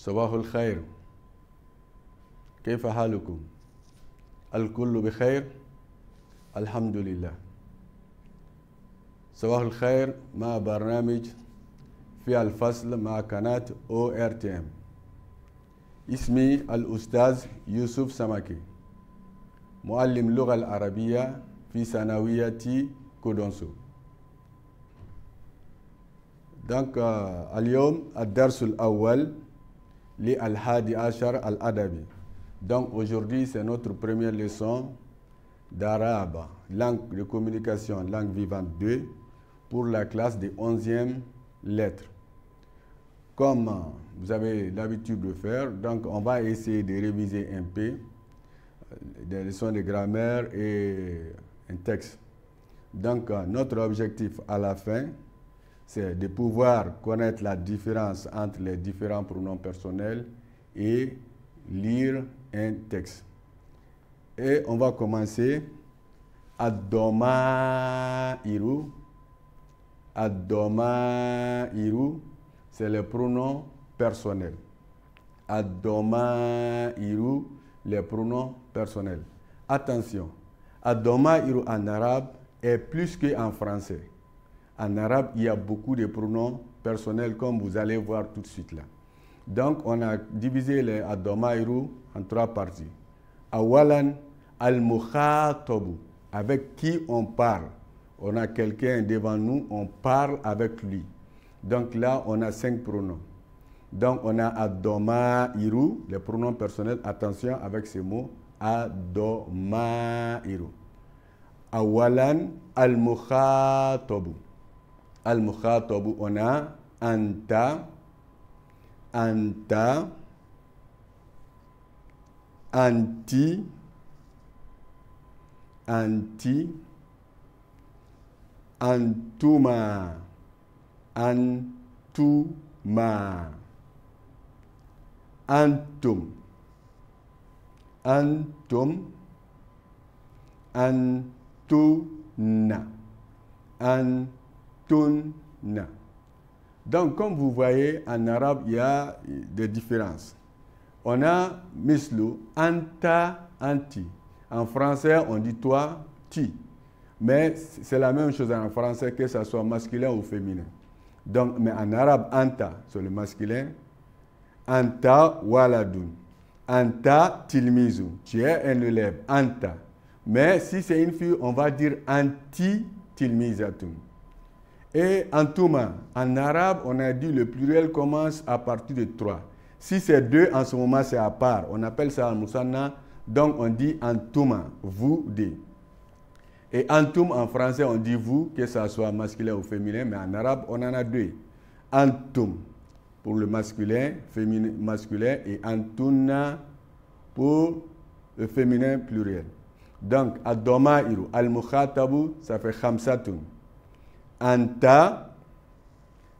صباح الخير كيف حالكم الكل بخير الحمد لله صباح الخير مع برنامج في الفصل مع قناة او ار تي ام اسمي الأستاذ يوسف سمكي معلم اللغة العربية في ثانوية كودونسو دونك اليوم الدرس الأول les al-Hadi Ashar al-Adabi. Donc aujourd'hui, c'est notre première leçon d'arabe, langue de communication, langue vivante 2, pour la classe des 11e lettres. Comme vous avez l'habitude de faire, donc on va essayer de réviser un peu euh, des leçons de grammaire et un texte. Donc euh, notre objectif à la fin, c'est de pouvoir connaître la différence entre les différents pronoms personnels et lire un texte. Et on va commencer. Adoma iru. Adoma iru, c'est le pronom personnel. Adoma iru, les pronoms personnels. Attention, Adoma iru en arabe est plus qu'en français. En arabe, il y a beaucoup de pronoms personnels comme vous allez voir tout de suite là. Donc, on a divisé les adomaïru en trois parties. Awalan al tobu avec qui on parle. On a quelqu'un devant nous, on parle avec lui. Donc là, on a cinq pronoms. Donc, on a adomaïru, les pronoms personnels. Attention avec ces mots. Adomaïru. Awalan al Tobou ». المخاطب هنا أنت أنت أنت أنت أنتما أنتما أنتم أنتم أنتن أنتن Donc, comme vous voyez, en arabe, il y a des différences. On a mislu, anta, anti. En français, on dit toi, ti. Mais c'est la même chose en français, que ce soit masculin ou féminin. Donc, mais en arabe, anta, c'est le masculin. Anta waladun »,« Anta tilmizu. Tu es un élève. Anta. Mais si c'est une fille, on va dire anti tilmizatun. Et Antouma, en arabe, on a dit le pluriel commence à partir de 3. Si c'est 2, en ce moment, c'est à part. On appelle ça al-musanna. Donc, on dit Antouma, vous deux. Et antum en français, on dit vous, que ça soit masculin ou féminin, mais en arabe, on en a deux. Antum pour le masculin, féminin, masculin, et antuna pour le féminin pluriel. Donc, adoma iru, al-mukhatabu, ça fait Khamsatoum anta,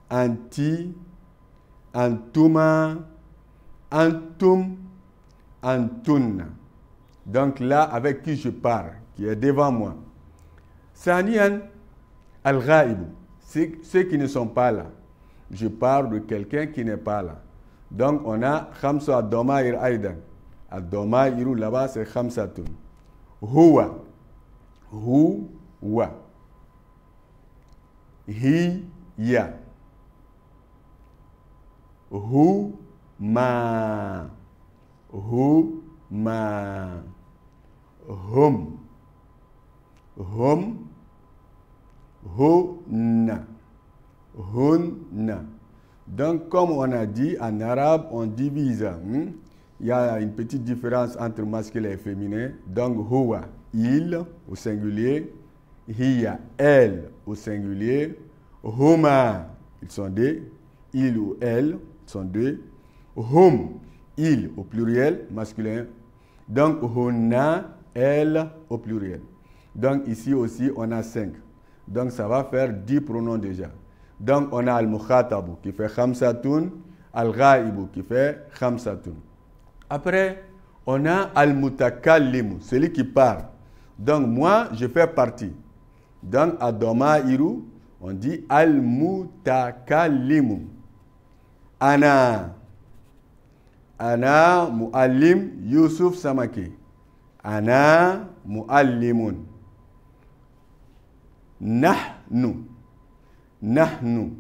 anti, antuma, antum, antuna. Donc là, avec qui je parle, qui est devant moi. Sanian al ceux qui ne sont pas là. Je parle de quelqu'un qui n'est pas là. Donc on a Khamsa ir Aidan. Adomair là-bas, c'est Tun. Huwa. Huwa hiya huma huma hum hum donc comme on a dit en arabe on divise hmm, il y a une petite différence entre masculin et féminin donc huwa il au singulier hiya elle au singulier Huma, ils sont deux. Il ou elle, ils sont deux. Hum, il au pluriel, masculin. Donc, Huna, elle au pluriel. Donc, ici aussi, on a cinq. Donc, ça va faire dix pronoms déjà. Donc, on a al-mukhatabu qui fait khamsatun, al-ghaibu qui fait khamsatun. Après, on a al-mutakallimu, celui qui parle. Donc, moi, je fais partie. Donc, adoma iru, on dit al mutakallim Ana. Ana muallim Yusuf Samaki. Ana muallimun. Nahnu. Nahnu.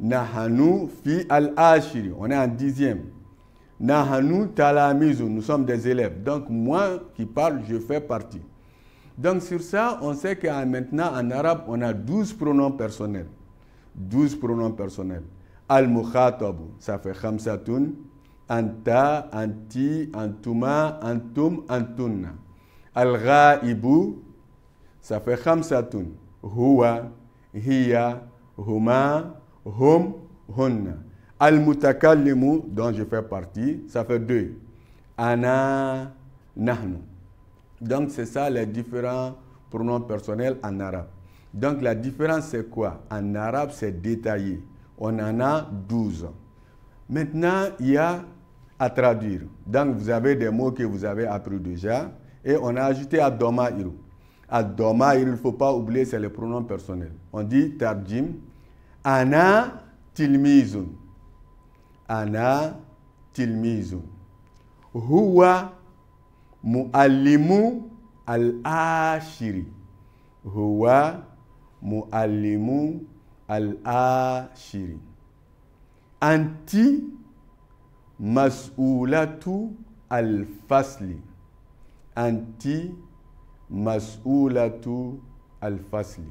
Nahanu fi al-ashiri. On est en dixième. Nahanu talamizu. Nous sommes des élèves. Donc moi qui parle, je fais partie. Donc sur ça, on sait que maintenant en arabe, on a 12 pronoms personnels. 12 pronoms personnels. Al-Mukhatabu, ça fait Khamsatun, Anta, Anti, Antuma, Antum, Antunna. Al-Ghaibu, ça fait Khamsatun. Huwa, Hiya, Huma, Hum, Hunna. Al-Mutakallimu, dont je fais partie, ça fait deux. Ana, Nahnu. Donc, c'est ça les différents pronoms personnels en arabe. Donc, la différence, c'est quoi En arabe, c'est détaillé. On en a 12. Maintenant, il y a à traduire. Donc, vous avez des mots que vous avez appris déjà. Et on a ajouté Adoma Iru. Adoma il ne faut pas oublier, c'est le pronom personnel. On dit Tarjim. Ana Tilmizun. Ana Tilmizun. Huwa مؤلمو الآشري هو مؤلمو الآشري أنت مسؤولة الفصل أنت مسؤولة الفصل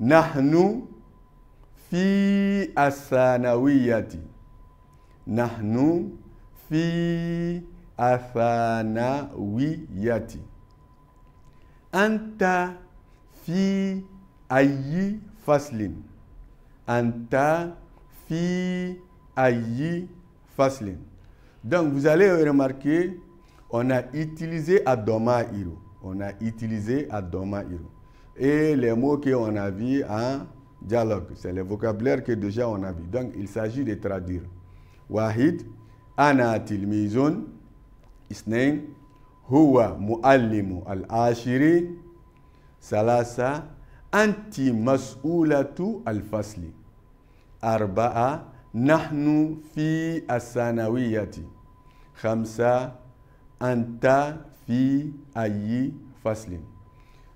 نحن في الثانوية نحن في yati. Anta fi ayi faslin. Anta fi ayi faslin. Donc vous allez remarquer, on a utilisé Adoma Iro. On a utilisé Adoma Hiro. Et les mots on a vus en dialogue, c'est le vocabulaire que déjà on a vu. Donc il s'agit de traduire. Wahid, Ana Tilmizun, Snein, huwa muallimu al-ashiri, salasa, anti masulatu al-fasli. Arbaa, nahnu fi asanawiati. Khamsa, anta fi a fasli.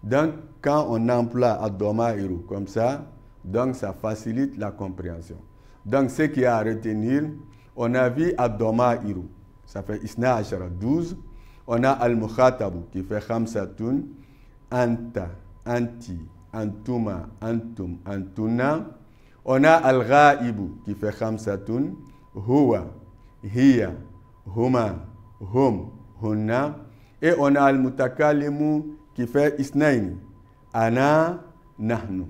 Donc, quand on emploie adoma iru comme ça, donc ça facilite la compréhension. Donc, ce qui à retenir, on a vu adoma ça fait Isna 12. On a Al-Mukhatabu qui fait satun. Anta, Anti, Antuma, Antum, Antuna. On a Al-Ghaibu qui fait satun. Huwa, Hiya, Huma, Hum, Hunna. Et on a Al-Mutakalimu qui fait Isnaini, Ana, Nahnu.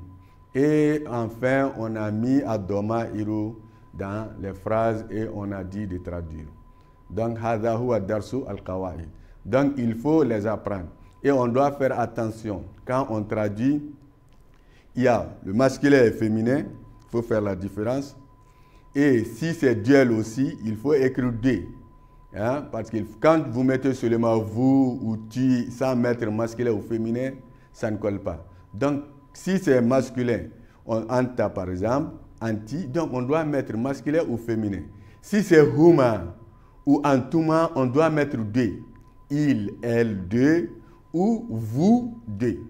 Et enfin, on a mis Abdoma Iru dans les phrases et on a dit de traduire. Donc, Donc, il faut les apprendre. Et on doit faire attention. Quand on traduit, il y a le masculin et le féminin, il faut faire la différence. Et si c'est duel aussi, il faut écrire D. Hein? Parce que quand vous mettez seulement vous ou tu sans mettre masculin ou féminin, ça ne colle pas. Donc, si c'est masculin, on anta par exemple, anti, donc on doit mettre masculin ou féminin. Si c'est humain, ou en tout moment, on doit mettre deux. Il, elle, deux ou vous, deux.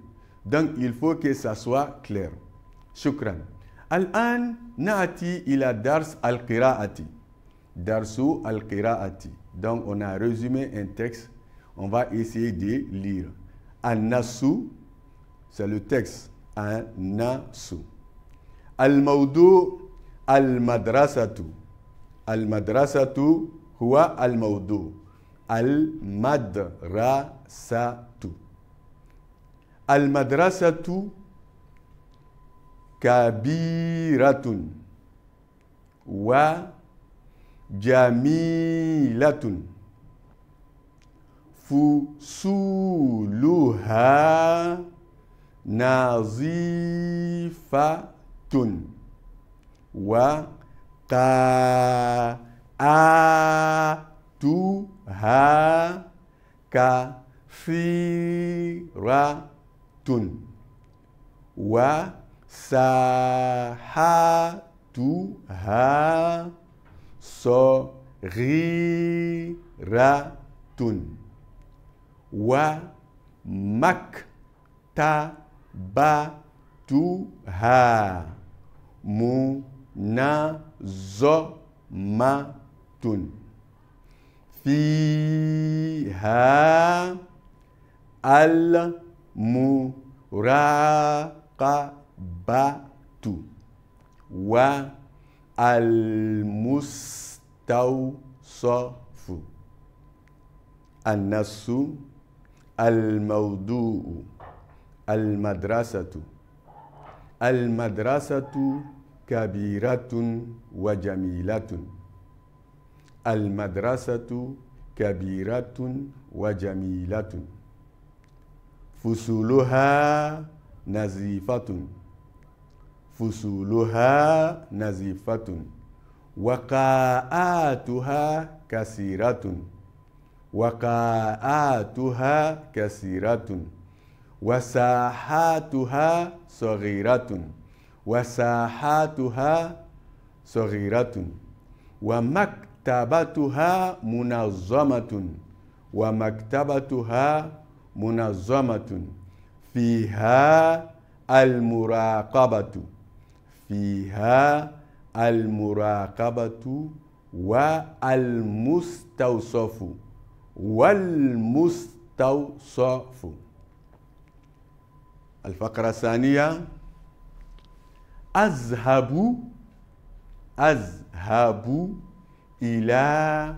Donc, il faut que ça soit clair. Shukran. Al-an naati ila dars al-qiraati. Darsu al-qiraati. Donc, on a résumé un texte. On va essayer de lire. Al-nasu, c'est le texte. Al-nasu. Al-maudu al-madrasatu. Al-madrasatu, هو الموضوع المدرسة المدرسة كبيرة وجميلة فصولها نظيفة وقائمة آتها كثيرة وساحتها صغيرة ومكتبتها منظمة فيها المراقبة والمستوصف النص الموضوع المدرسة المدرسة كبيرة وجميلة المدرسة كبيرة وجميلة فصولها نزيفة فصولها نزيفة وقاءاتها كثيرة وقاءاتها كثيرة وساحاتها صغيرة وساحاتها صغيرة ومك مكتبتها منظمة ومكتبتها منظمة فيها المراقبة فيها المراقبة والمستوصف والمستوصف الفقرة الثانية أذهب أذهب إلى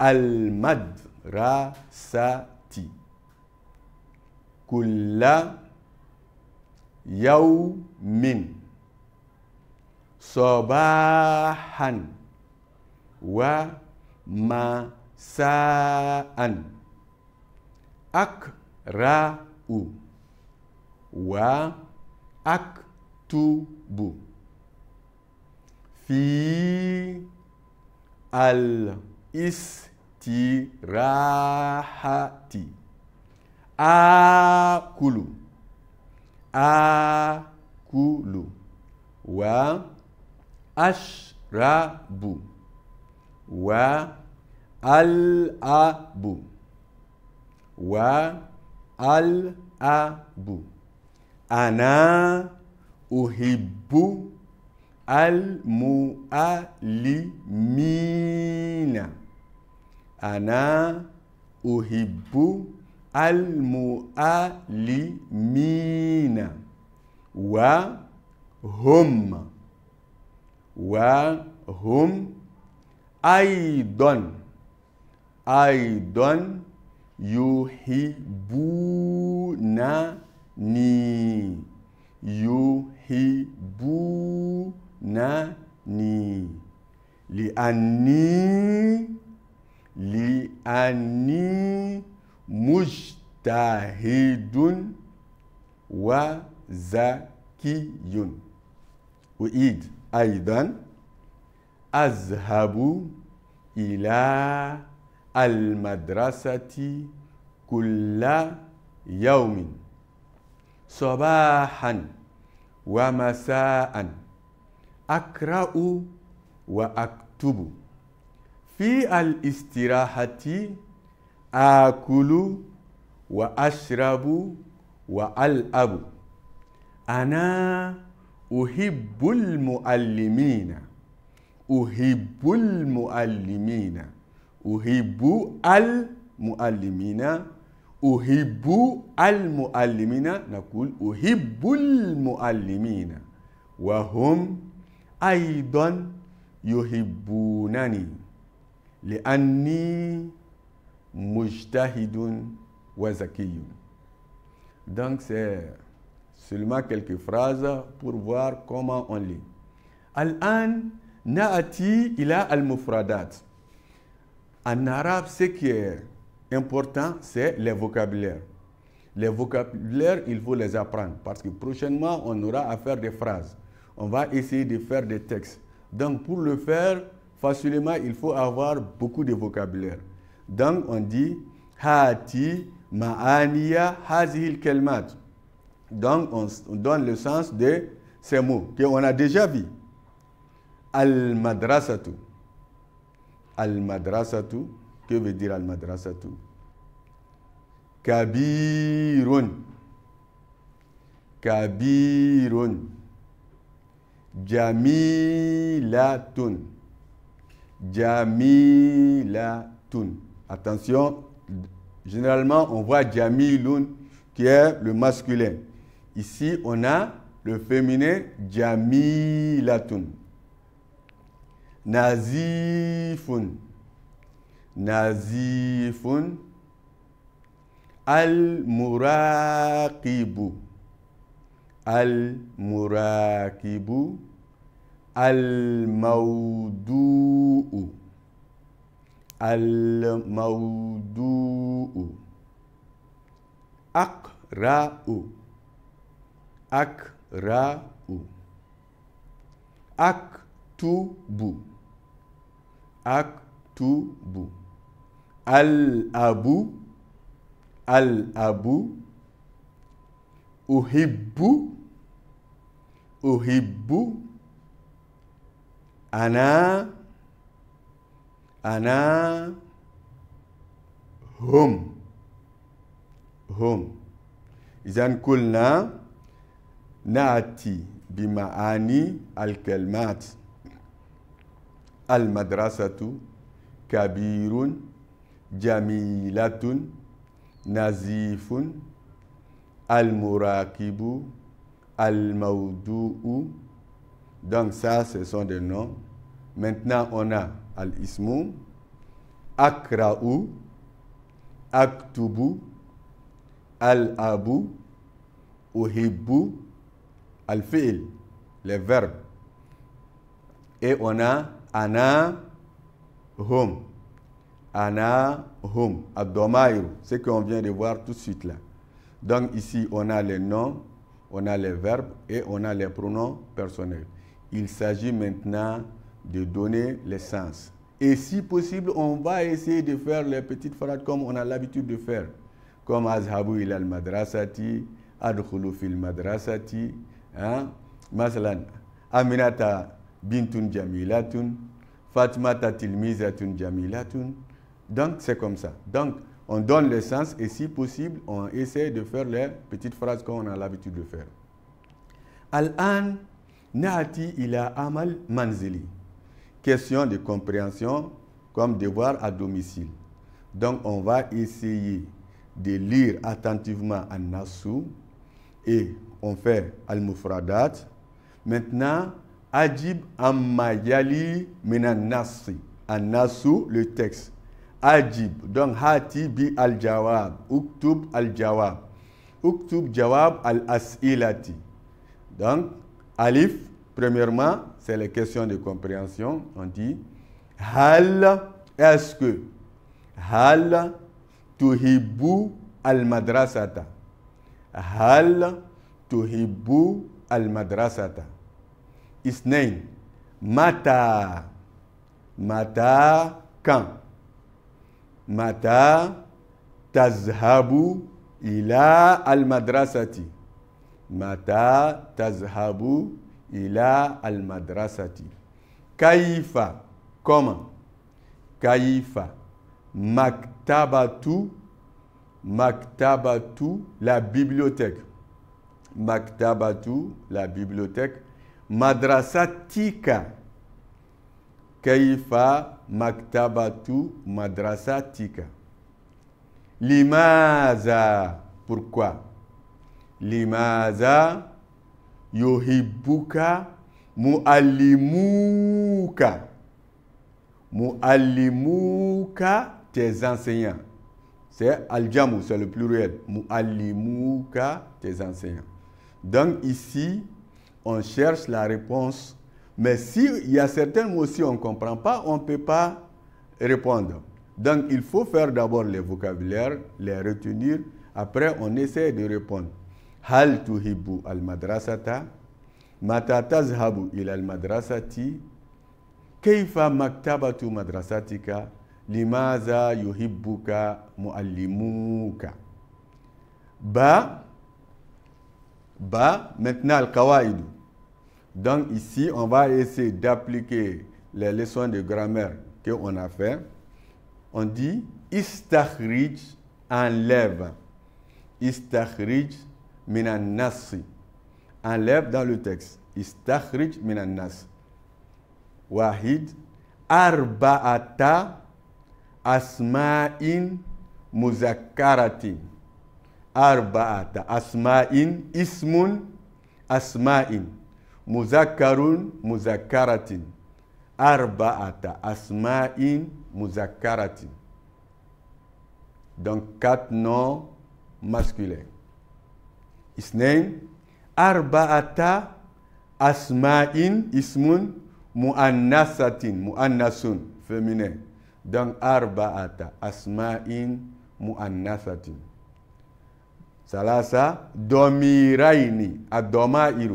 المدرسة كل يوم صباحا ومساء أقرأ وأكتب في الاستراحة آكل آكل وأشرب وألعب وألعب أنا أحب المؤلمين أنا أحب المؤلمين وهم وهم أيضا أيضا يحبونني يحبونني ناني لأني لأني مجتهد وزكي أعيد أيضا أذهب إلى المدرسة كل يوم صباحا ومساءً أقرأ وأكتب في الاستراحة آكل وأشرب وألعب أنا أحب المعلمين أحب المعلمين أحب المعلمين أحب المعلمين نقول أحب المعلمين وهم yuhibunani Donc c'est seulement quelques phrases pour voir comment on lit. Al-an na'ati ila al-mufradat. En arabe, ce qui est important, c'est le vocabulaire. Les vocabulaire, il faut les apprendre parce que prochainement, on aura à faire des phrases on va essayer de faire des textes. Donc pour le faire, facilement, il faut avoir beaucoup de vocabulaire. Donc on dit Hati Ma'aniya Hazil Kelmat. Donc on, donne le sens de ces mots qu'on a déjà vu. Al-Madrasatu. Al-Madrasatu. Que veut dire Al-Madrasatu Kabirun. Kabirun. Jamilatun. Jamilatun. Attention, généralement, on voit Jamilun qui est le masculin. Ici, on a le féminin Jamilatun. Nazifun. Nazifun. Al-Muraqibu. المراكب الموضوع الموضوع أقرأ أقرأ أكتب أكتب الأب الأب أحب أحب أنا أنا هم هم إذا قلنا نأتي بمعاني الكلمات المدرسة كبير جميلة نزيف المراكب Al-Maoudou. Donc ça, ce sont des noms. Maintenant, on a al ismu, Akraou, Aktubu, al abu, Uhibbu, Al-Fi'il, les verbes. Et on a Ana, Hum. Ana, Hum, c'est ce qu'on vient de voir tout de suite là. Donc ici, on a les noms on a les verbes et on a les pronoms personnels. Il s'agit maintenant de donner les sens. Et si possible, on va essayer de faire les petites phrases comme on a l'habitude de faire, comme Azhabu al madrasati, Adkhulu fil madrasati, hein? Maslan, Aminata bintun jamilatun, Fatmata tilmizatun jamilatun. Donc, c'est comme ça. Donc, on donne le sens et si possible, on essaie de faire les petites phrases qu'on a l'habitude de faire. Al-an na'ati ila amal manzili. Question de compréhension comme devoir à domicile. Donc on va essayer de lire attentivement an nasu et on fait al-mufradat. Maintenant, ajib amayali mena nasri » An nasu, le texte ajib donc hati bi al-jawab, uktub al-jawab, uktub jawab al asilati donc alif premièrement c'est la question de compréhension on dit hal est-ce que hal tuhibu al madrasata hal tuhibu al madrasata isnain mata mata quand Mata tazhabu ila al-madrasati. Mata tazhabu ila al-madrasati. Kaifa, comment Kaifa, maktabatu, maktabatu, la bibliothèque. Maktabatu, la bibliothèque. Madrasatika, Kaifa maktabatu madrasatika. Limaza, pourquoi Limaza yohibuka muallimuka. Muallimuka, tes enseignants. C'est al c'est le pluriel. Muallimuka, tes enseignants. Donc ici, on cherche la réponse mais s'il y a certains mots, si on ne comprend pas, on ne peut pas répondre. Donc, il faut faire d'abord les vocabulaires, les retenir. Après, on essaie de répondre. Hal tuhibu al-madrasata. Mata tazhabu il al-madrasati. Keifa maktabatu madrasatika. Limaza yuhibbuka muallimuka. Ba. Ba. Maintenant, al-kawaidu. Donc ici, on va essayer d'appliquer les leçons de grammaire qu'on a fait. On dit istakhrij enlève. Istakhrij minan nasi. Enlève dans le texte. Istakhrij minan nasi. Wahid arba'ata asma'in muzakkaratin. Arba'ata asma'in ismun asma'in. مذكر مذكرة أربعة أسماء مذكرة donc quatre noms masculins اثنين أربعة أسماء اسم مؤنثة مؤنث féminin donc أربعة أسماء مؤنثة ثلاثة ضميرين الضمائر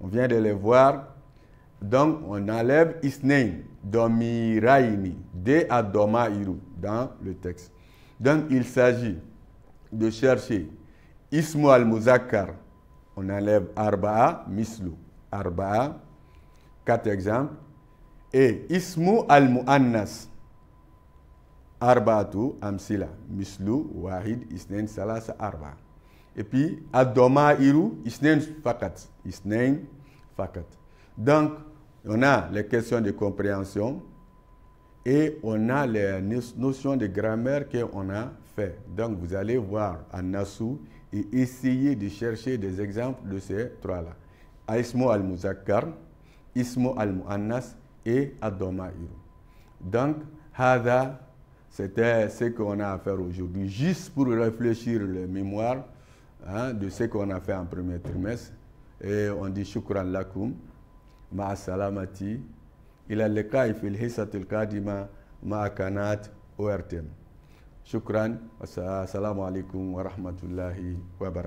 On vient de les voir. Donc, on enlève isnein, domiraini, de Iru dans le texte. Donc, il s'agit de chercher ismo al-muzakkar. On enlève arba'a, mislu, arba'a, quatre exemples. Et ismu al-mu'annas, arba'atu, amsila, mislu, wahid, isnein, salas »« arba'a. Et puis, Adoma Iru, Isnen Fakat. Fakat. Donc, on a les questions de compréhension et on a les notions de grammaire qu'on a fait. Donc, vous allez voir à Nassau et essayer de chercher des exemples de ces trois-là. Aismo al-Muzakkar, Ismo al-Mu'annas et Adoma Iru. Donc, Hada, c'était ce qu'on a à faire aujourd'hui, juste pour réfléchir le mémoire Hein, de ce qu'on a fait en premier trimestre. Et on dit Shukran lakum, ma salamati, il a le cas, il kadima, ma kanat, ORTM. Shukran, assalamu alaikum wa rahmatullahi wa barakatuh.